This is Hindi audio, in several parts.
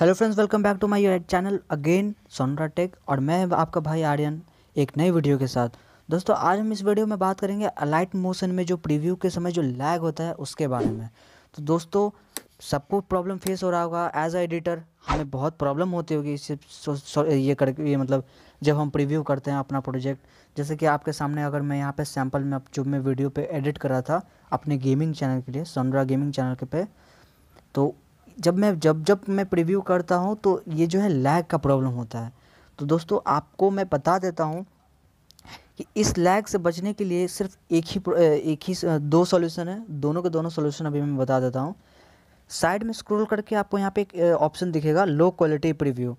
hello friends welcome back to my YouTube channel again Sonara tech और मैं आपका भाई आर्यन एक नई वीडियो के साथ दोस्तों आज हम इस वीडियो में बात करेंगे अलाइट मोशन में जो प्रीव्यू के समय जो लैग होता है उसके बारे में तो दोस्तों सबको प्रॉब्लम फेस हो रहा होगा एज अ एडिटर हमें बहुत प्रॉब्लम होती होगी इससे ये करके ये मतलब जब हम प्रीव्यू करते हैं अपना प्रोजेक्ट जैसे कि आपके सामने अगर मैं यहाँ पे सैम्पल में जो मैं वीडियो पे एडिट कर रहा था अपने गेमिंग चैनल के लिए सोनरा गेमिंग चैनल के पे तो जब मैं जब जब मैं प्रीव्यू करता हूँ तो ये जो है लैग का प्रॉब्लम होता है तो दोस्तों आपको मैं बता देता हूँ कि इस लैग से बचने के लिए सिर्फ एक ही एक ही दो सॉल्यूशन है दोनों के दोनों सॉल्यूशन अभी मैं बता देता हूँ साइड में स्क्रॉल करके आपको यहाँ पे एक ऑप्शन दिखेगा लो क्वालिटी प्रीव्यू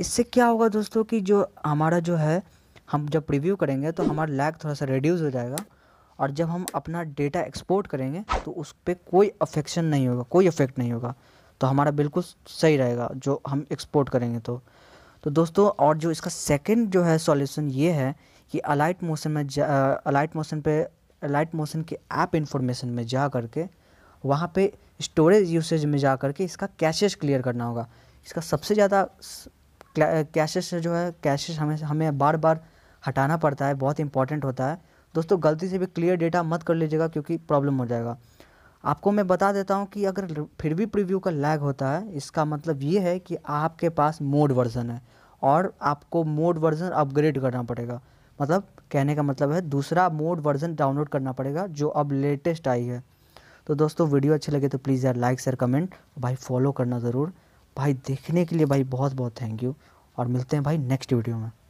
इससे क्या होगा दोस्तों कि जो हमारा जो है हम जब प्रीव्यू करेंगे तो हमारा लैग थोड़ा सा रिड्यूज़ हो जाएगा और जब हम अपना डेटा एक्सपोर्ट करेंगे तो उस पर कोई अफेक्शन नहीं होगा कोई अफेक्ट नहीं होगा तो हमारा बिल्कुल सही रहेगा जो हम एक्सपोर्ट करेंगे तो तो दोस्तों और जो इसका सेकंड जो है सॉल्यूशन ये है कि अलाइट मोशन में अलाइट मोशन पे अलाइट मोशन के ऐप इन्फॉर्मेशन में जा करके वहाँ पे स्टोरेज यूसेज में जा करके इसका कैशेज क्लियर करना होगा इसका सबसे ज़्यादा कैशेज से जो है कैशेज हमें हमें बार बार हटाना पड़ता है बहुत इंपॉर्टेंट होता है दोस्तों गलती से भी क्लियर डेटा मत कर लीजिएगा क्योंकि प्रॉब्लम हो जाएगा आपको मैं बता देता हूँ कि अगर फिर भी प्रीव्यू का लैग होता है इसका मतलब ये है कि आपके पास मोड वर्ज़न है और आपको मोड वर्ज़न अपग्रेड करना पड़ेगा मतलब कहने का मतलब है दूसरा मोड वर्ज़न डाउनलोड करना पड़ेगा जो अब लेटेस्ट आई है तो दोस्तों वीडियो अच्छे लगे तो प्लीज़ यार लाइक शेयर कमेंट भाई फॉलो करना ज़रूर भाई देखने के लिए भाई बहुत बहुत थैंक यू और मिलते हैं भाई नेक्स्ट वीडियो में